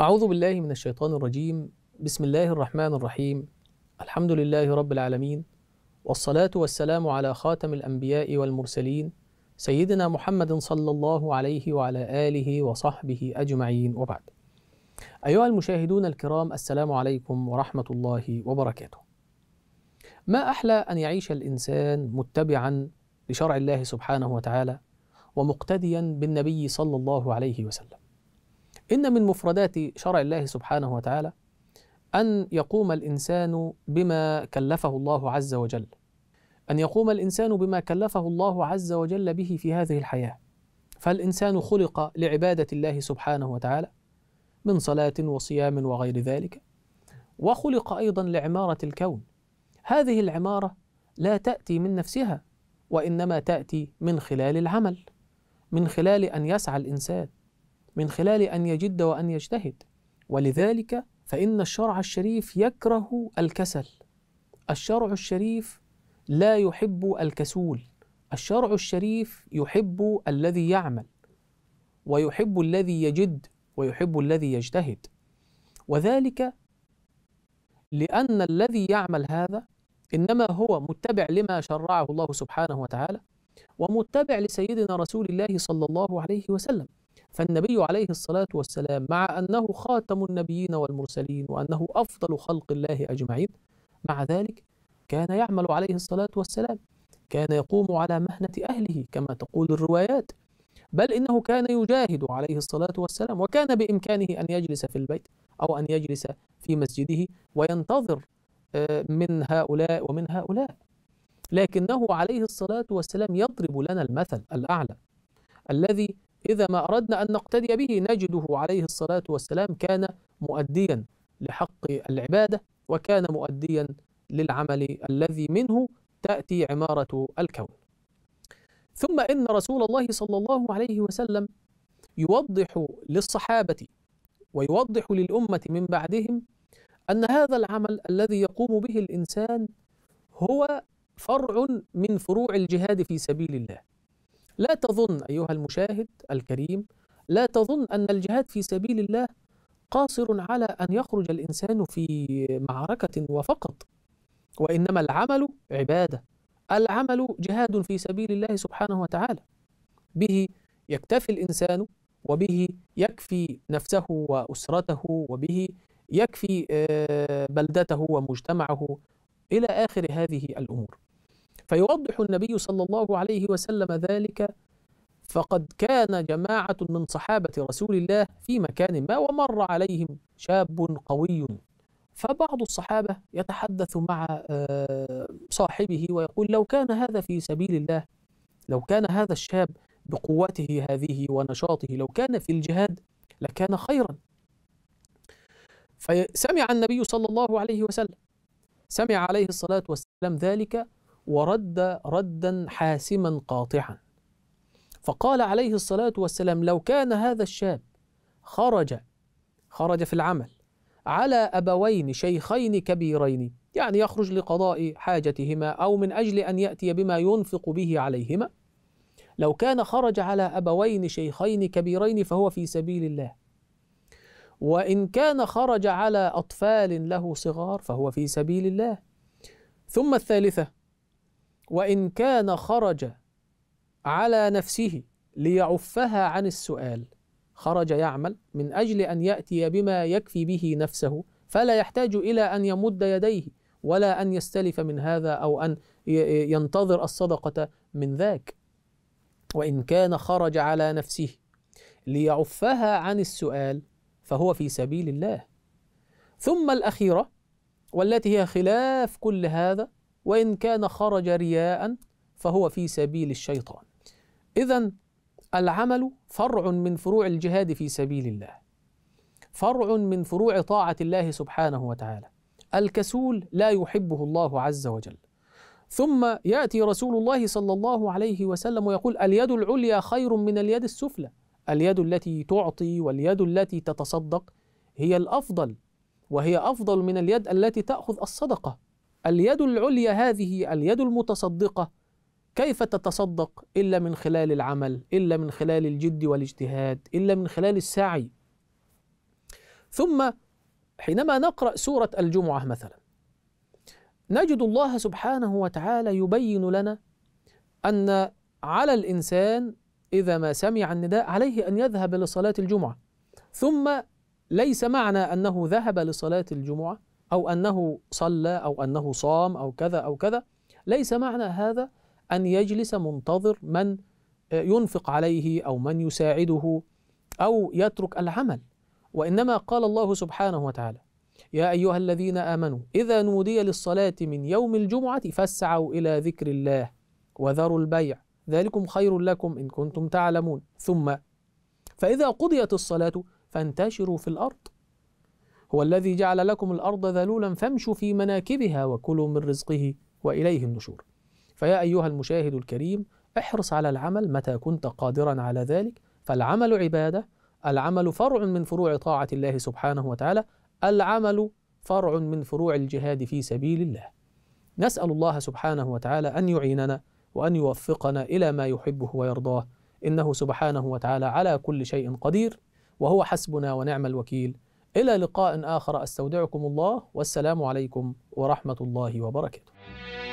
أعوذ بالله من الشيطان الرجيم بسم الله الرحمن الرحيم الحمد لله رب العالمين والصلاة والسلام على خاتم الأنبياء والمرسلين سيدنا محمد صلى الله عليه وعلى آله وصحبه أجمعين وبعد أيها المشاهدون الكرام السلام عليكم ورحمة الله وبركاته ما أحلى أن يعيش الإنسان متبعا لشرع الله سبحانه وتعالى ومقتديا بالنبي صلى الله عليه وسلم إن من مفردات شرع الله سبحانه وتعالى أن يقوم الإنسان بما كلفه الله عز وجل أن يقوم الإنسان بما كلفه الله عز وجل به في هذه الحياة فالإنسان خلق لعبادة الله سبحانه وتعالى من صلاة وصيام وغير ذلك وخلق أيضا لعمارة الكون هذه العمارة لا تأتي من نفسها وإنما تأتي من خلال العمل من خلال أن يسعى الإنسان من خلال أن يجد وأن يجتهد ولذلك فإن الشرع الشريف يكره الكسل الشرع الشريف لا يحب الكسول الشرع الشريف يحب الذي يعمل ويحب الذي يجد ويحب الذي يجتهد وذلك لأن الذي يعمل هذا إنما هو متبع لما شرعه الله سبحانه وتعالى ومتبع لسيدنا رسول الله صلى الله عليه وسلم فالنبي عليه الصلاة والسلام مع أنه خاتم النبيين والمرسلين وأنه أفضل خلق الله أجمعين مع ذلك كان يعمل عليه الصلاة والسلام كان يقوم على مهنة أهله كما تقول الروايات بل إنه كان يجاهد عليه الصلاة والسلام وكان بإمكانه أن يجلس في البيت أو أن يجلس في مسجده وينتظر آه، من هؤلاء ومن هؤلاء لكنه عليه الصلاة والسلام يضرب لنا المثل الأعلى الذي إذا ما أردنا أن نقتدي به نجده عليه الصلاة والسلام كان مؤديا لحق العبادة وكان مؤديا للعمل الذي منه تأتي عمارة الكون ثم إن رسول الله صلى الله عليه وسلم يوضح للصحابة ويوضح للأمة من بعدهم أن هذا العمل الذي يقوم به الإنسان هو فرع من فروع الجهاد في سبيل الله لا تظن أيها المشاهد الكريم لا تظن أن الجهاد في سبيل الله قاصر على أن يخرج الإنسان في معركة وفقط وإنما العمل عبادة العمل جهاد في سبيل الله سبحانه وتعالى به يكتفي الإنسان وبه يكفي نفسه وأسرته وبه يكفي آه، بلدته ومجتمعه إلى آخر هذه الأمور فيوضح النبي صلى الله عليه وسلم ذلك فقد كان جماعة من صحابة رسول الله في مكان ما ومر عليهم شاب قوي فبعض الصحابة يتحدث مع آه، صاحبه ويقول لو كان هذا في سبيل الله لو كان هذا الشاب بقوته هذه ونشاطه لو كان في الجهاد لكان خيرا فسمع النبي صلى الله عليه وسلم سمع عليه الصلاة والسلام ذلك ورد ردا حاسما قاطعا فقال عليه الصلاه والسلام لو كان هذا الشاب خرج خرج في العمل على ابوين شيخين كبيرين يعني يخرج لقضاء حاجتهما او من اجل ان ياتي بما ينفق به عليهما لو كان خرج على ابوين شيخين كبيرين فهو في سبيل الله وان كان خرج على اطفال له صغار فهو في سبيل الله ثم الثالثه وإن كان خرج على نفسه ليعفها عن السؤال خرج يعمل من أجل أن يأتي بما يكفي به نفسه فلا يحتاج إلى أن يمد يديه ولا أن يستلف من هذا أو أن ينتظر الصدقة من ذاك وإن كان خرج على نفسه ليعفها عن السؤال فهو في سبيل الله ثم الأخيرة والتي هي خلاف كل هذا وإن كان خرج رياء فهو في سبيل الشيطان إذا العمل فرع من فروع الجهاد في سبيل الله فرع من فروع طاعة الله سبحانه وتعالى الكسول لا يحبه الله عز وجل ثم يأتي رسول الله صلى الله عليه وسلم ويقول اليد العليا خير من اليد السفلى اليد التي تعطي واليد التي تتصدق هي الأفضل وهي أفضل من اليد التي تأخذ الصدقة اليد العليا هذه اليد المتصدقه كيف تتصدق الا من خلال العمل الا من خلال الجد والاجتهاد الا من خلال السعي ثم حينما نقرا سوره الجمعه مثلا نجد الله سبحانه وتعالى يبين لنا ان على الانسان اذا ما سمع النداء عليه ان يذهب لصلاه الجمعه ثم ليس معنى انه ذهب لصلاه الجمعه أو أنه صلى أو أنه صام أو كذا أو كذا ليس معنى هذا أن يجلس منتظر من آه، ينفق عليه أو من يساعده أو يترك العمل وإنما قال الله سبحانه وتعالى يا أيها الذين آمنوا إذا نودي للصلاة من يوم الجمعة فاسعوا إلى ذكر الله وذروا البيع ذلكم خير لكم إن كنتم تعلمون ثم فإذا قضيت الصلاة فانتشروا في الأرض هو الذي جعل لكم الأرض ذلولا فامشوا في مناكبها وكلوا من رزقه وإليه النشور فيا أيها المشاهد الكريم احرص على العمل متى كنت قادرا على ذلك فالعمل عبادة العمل فرع من فروع طاعة الله سبحانه وتعالى العمل فرع من فروع الجهاد في سبيل الله نسأل الله سبحانه وتعالى أن يعيننا وأن يوفقنا إلى ما يحبه ويرضاه إنه سبحانه وتعالى على كل شيء قدير وهو حسبنا ونعم الوكيل إلى لقاء آخر أستودعكم الله والسلام عليكم ورحمة الله وبركاته